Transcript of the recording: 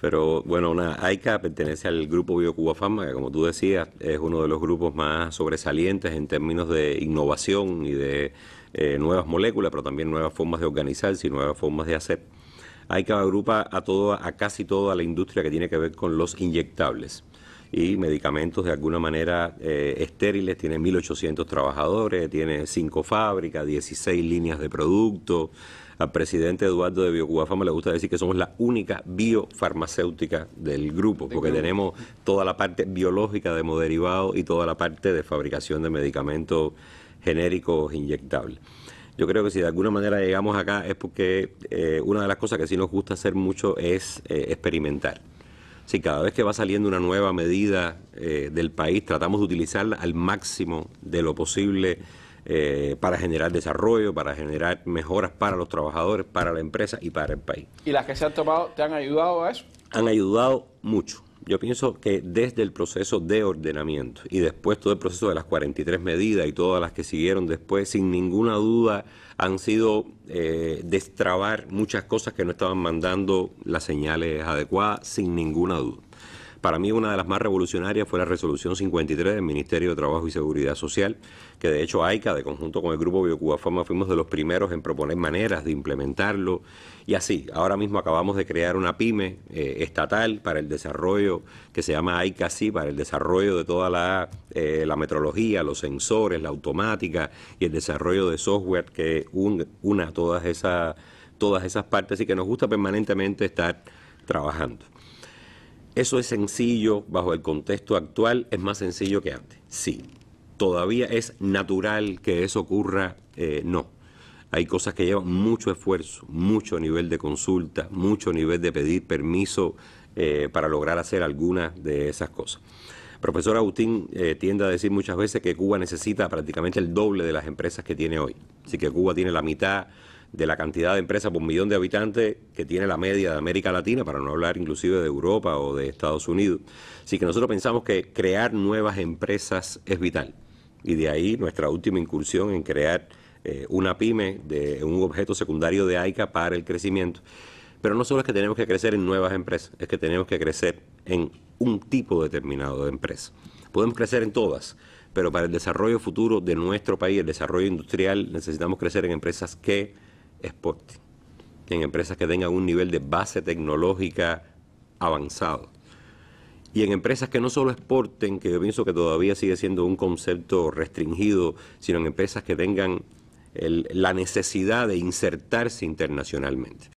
Pero bueno, AICA pertenece al grupo Pharma, que como tú decías, es uno de los grupos más sobresalientes en términos de innovación y de eh, nuevas moléculas, pero también nuevas formas de organizarse y nuevas formas de hacer. AICA agrupa a casi toda la industria que tiene que ver con los inyectables y medicamentos de alguna manera eh, estériles. Tiene 1.800 trabajadores, tiene 5 fábricas, 16 líneas de producto. Al presidente Eduardo de BioCubafama le gusta decir que somos la única biofarmacéutica del grupo, porque tenemos toda la parte biológica de moderivado y toda la parte de fabricación de medicamentos genéricos inyectables. Yo creo que si de alguna manera llegamos acá es porque eh, una de las cosas que sí nos gusta hacer mucho es eh, experimentar. Sí, cada vez que va saliendo una nueva medida eh, del país, tratamos de utilizarla al máximo de lo posible eh, para generar desarrollo, para generar mejoras para los trabajadores, para la empresa y para el país. ¿Y las que se han tomado te han ayudado a eso? Han ayudado mucho yo pienso que desde el proceso de ordenamiento y después todo el proceso de las 43 medidas y todas las que siguieron después, sin ninguna duda han sido eh, destrabar muchas cosas que no estaban mandando las señales adecuadas, sin ninguna duda. Para mí una de las más revolucionarias fue la resolución 53 del Ministerio de Trabajo y Seguridad Social, que de hecho AICA, de conjunto con el Grupo Biocubafama, fuimos de los primeros en proponer maneras de implementarlo. Y así, ahora mismo acabamos de crear una pyme eh, estatal para el desarrollo, que se llama AICA sí, para el desarrollo de toda la, eh, metrología, los sensores, la automática y el desarrollo de software que una todas, todas esas partes y que nos gusta permanentemente estar trabajando. ¿Eso es sencillo bajo el contexto actual? ¿Es más sencillo que antes? Sí. ¿Todavía es natural que eso ocurra? Eh, no. Hay cosas que llevan mucho esfuerzo, mucho nivel de consulta, mucho nivel de pedir permiso eh, para lograr hacer algunas de esas cosas. profesor Agustín eh, tiende a decir muchas veces que Cuba necesita prácticamente el doble de las empresas que tiene hoy. Así que Cuba tiene la mitad de la cantidad de empresas por millón de habitantes que tiene la media de América Latina, para no hablar inclusive de Europa o de Estados Unidos. Así que nosotros pensamos que crear nuevas empresas es vital. Y de ahí nuestra última incursión en crear eh, una pyme de un objeto secundario de AICA para el crecimiento. Pero no solo es que tenemos que crecer en nuevas empresas, es que tenemos que crecer en un tipo determinado de empresa. Podemos crecer en todas, pero para el desarrollo futuro de nuestro país, el desarrollo industrial, necesitamos crecer en empresas que Exporten, en empresas que tengan un nivel de base tecnológica avanzado. Y en empresas que no solo exporten, que yo pienso que todavía sigue siendo un concepto restringido, sino en empresas que tengan la necesidad de insertarse internacionalmente.